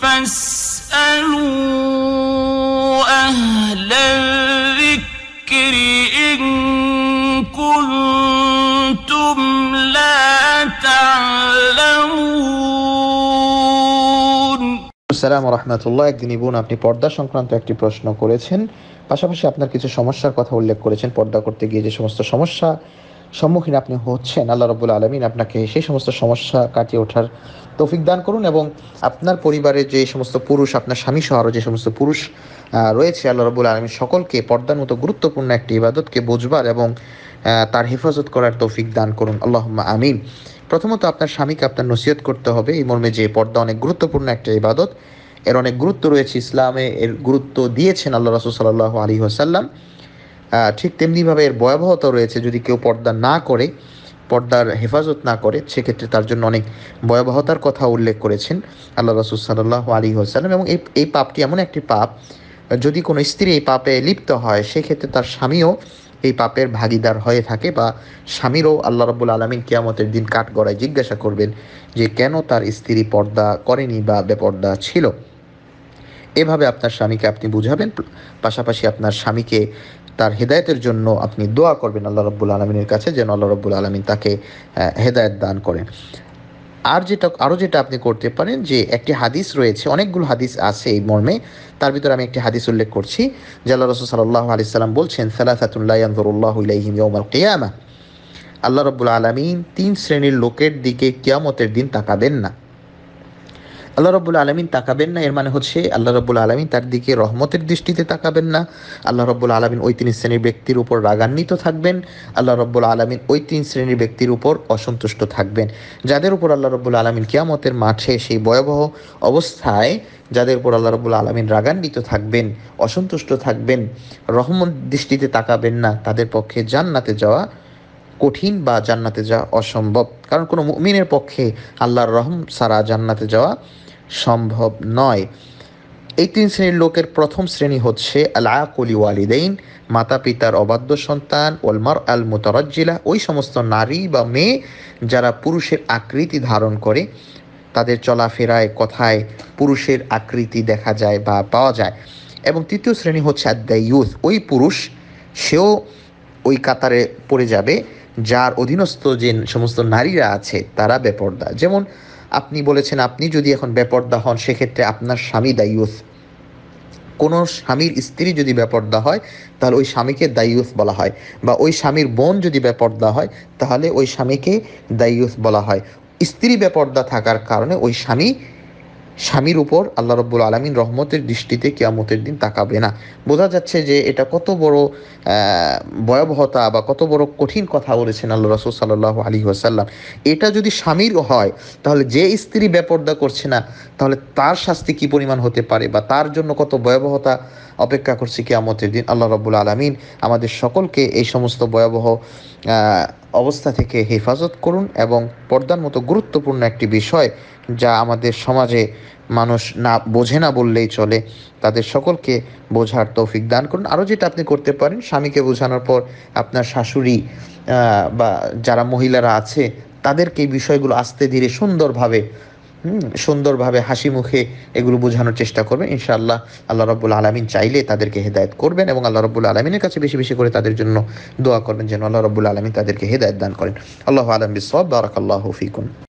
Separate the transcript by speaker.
Speaker 1: فاسألوا أهل الذكر إن كنتم لا تعلمون السلام ورحمة الله একদিন ইবুন আপনি পর্দা সংক্রান্ত একটি প্রশ্ন করেছেন পাশাপাশি আপনার কিছু সমস্যার কথা উল্লেখ করেছেন পর্দা করতে গিয়ে যে সমস্ত সমস্যা সম্মুখীন আপনি হচ্ছেন আল্লাহ রবুল আলমিন আপনাকে সেই সমস্ত সমস্যা কাটিয়ে ওঠার তৌফিক দান করুন এবং আপনার পরিবারের যে সমস্ত পুরুষ আপনার স্বামী সহ আরও যে সমস্ত পুরুষ রয়েছে আল্লাহ রবুল আলমিন সকলকে পর্দার মতো গুরুত্বপূর্ণ একটি ইবাদতকে বোঝবার এবং তার হেফাজত করার তৌফিক দান করুন আল্লাহ আমিন প্রথমত আপনার স্বামীকে আপনার নসিহত করতে হবে এই মর্মে যে পর্দা অনেক গুরুত্বপূর্ণ একটা ইবাদত এর অনেক গুরুত্ব রয়েছে ইসলামে এর গুরুত্ব দিয়েছেন আল্লাহ রসুল সাল্লাহ আলী হাসাল্লাম ঠিক তেমনিভাবে এর ভয়াবহতা রয়েছে যদি কেউ পর্দা না করে পর্দার হেফাজত না করে সেক্ষেত্রে তার জন্য অনেক ভয়াবহতার কথা উল্লেখ করেছেন আল্লাহ রসুল সাল্লাহ আলী হাসালাম এবং এই এই পাপটি এমন একটি পাপ যদি কোনো স্ত্রী এই পাপে লিপ্ত হয় সেক্ষেত্রে তার স্বামীও এই পাপের ভাগিদার হয়ে থাকে বা স্বামীরও আল্লাহ রবুল আলমিন কিয়ামতের দিন কাঠগড়ায় জিজ্ঞাসা করবেন যে কেন তার স্ত্রী পর্দা করেনি বা বেপর্দা ছিল এভাবে আপনার স্বামীকে আপনি বুঝাবেন পাশাপাশি আপনার স্বামীকে তার হেদায়তের জন্য আপনি দোয়া করবেন আল্লাহ রব্বুল আলমিনের কাছে যেন আল্লাহ রব্বুল আলমিন তাকে হেদায়ত দান করেন আর যেটা আরও যেটা আপনি করতে পারেন যে একটি হাদিস রয়েছে অনেকগুলো হাদিস আছে এই মর্মে তার ভিতরে আমি একটি হাদিস উল্লেখ করছি জাল্লা রসুল সাল্লাহ আলি সাল্লাম বলছেন সালাহাতুল্লাহিমা কেয়ামা আল্লাহ রব্বুল আলমিন তিন শ্রেণীর লোকের দিকে কিয়ামতের দিন তাকাবেন না আল্লাহ রব্বুল আলমিন তাকাবেন না এর মানে হচ্ছে আল্লাহ রব্বুল আলমিন তার দিকে রহমতের দৃষ্টিতে তাকাবেন না আল্লাহ রব্বুল আলমিন ওই তিন শ্রেণীর ব্যক্তির উপর রাগান্বিত থাকবেন আল্লাহ রব্বুল আলমিন ওই তিন শ্রেণীর ব্যক্তির উপর অসন্তুষ্ট থাকবেন যাদের উপর আল্লাহ রব্বুল আলমিন কিয়ামতের মাঠে সেই ভয়াবহ অবস্থায় যাদের উপর আল্লাহ রবুল আলমিন রাগান্বিত থাকবেন অসন্তুষ্ট থাকবেন রহমত দৃষ্টিতে তাকাবেন না তাদের পক্ষে জান্নাতে যাওয়া কঠিন বা জান্নাতে যাওয়া অসম্ভব কারণ কোনো মুমিনের পক্ষে আল্লাহর রহম সারা জান্নাতে যাওয়া সম্ভব নয় এই তিন শ্রেণীর লোকের প্রথম শ্রেণী হচ্ছে আলাকুলি ওয়ালিদেইন মাতা পিতার অবাধ্য সন্তান ওলমার আল মুতারজ্জিলা ওই সমস্ত নারী বা মেয়ে যারা পুরুষের আকৃতি ধারণ করে তাদের চলাফেরায় কথায় পুরুষের আকৃতি দেখা যায় বা পাওয়া যায় এবং তৃতীয় শ্রেণী হচ্ছে দ্য ইউথ ওই পুরুষ সেও ওই কাতারে পড়ে যাবে যার অধীনস্থ যে সমস্ত নারীরা আছে তারা বেপর্দা যেমন আপনি বলেছেন আপনি যদি এখন বেপর্দা হন সেক্ষেত্রে আপনার স্বামী দায়ুস কোনো স্বামীর স্ত্রী যদি বেপর্দা হয় তাহলে ওই স্বামীকে দায়ুস বলা হয় বা ওই স্বামীর বোন যদি বেপর্দা হয় তাহলে ওই স্বামীকে দায়ুস বলা হয় স্ত্রী বেপর্দা থাকার কারণে ওই স্বামী স্বামীর উপর আল্লাহ রব্বুল আলমিন রহমতের দৃষ্টিতে কেয়ামতের দিন তাকাবে না বোঝা যাচ্ছে যে এটা কত বড় ভয়াবহতা বা কত বড় কঠিন কথা বলেছেন আল্লাহ রসুল সাল্লাহ আলী ওয়াসাল্লাম এটা যদি স্বামীর হয় তাহলে যে স্ত্রী বেপর্দা করছে না তাহলে তার শাস্তি কি পরিমাণ হতে পারে বা তার জন্য কত ভয়াবহতা অপেক্ষা করছে কেয়ামতের দিন আল্লাহ রব্বুল আলমিন আমাদের সকলকে এই সমস্ত ভয়াবহ অবস্থা থেকে হেফাজত করুন এবং পর্দার মতো গুরুত্বপূর্ণ একটি বিষয় যা আমাদের সমাজে মানুষ না বোঝে না বললেই চলে তাদের সকলকে বোঝার তৌফিক দান করুন আরও যেটা আপনি করতে পারেন স্বামীকে বোঝানোর পর আপনার শাশুড়ি বা যারা মহিলারা আছে তাদেরকে এই বিষয়গুলো আস্তে ধীরে সুন্দরভাবে সুন্দরভাবে হাসি মুখে এগুলো বোঝানোর চেষ্টা করবেন ইনশাআল্লাহ আল্লাহ রব্বুল আলমিন চাইলে তাদেরকে হেদায়ত করবেন এবং আল্লাহ রব্বুল আলমিনের কাছে বেশি বেশি করে তাদের জন্য দোয়া করবেন যেন আল্লাহ রব্বুল আলমিন তাদেরকে হেদায়ত দান করেন আল্লাহ আলম বিসব আল্লাহ ফিকুন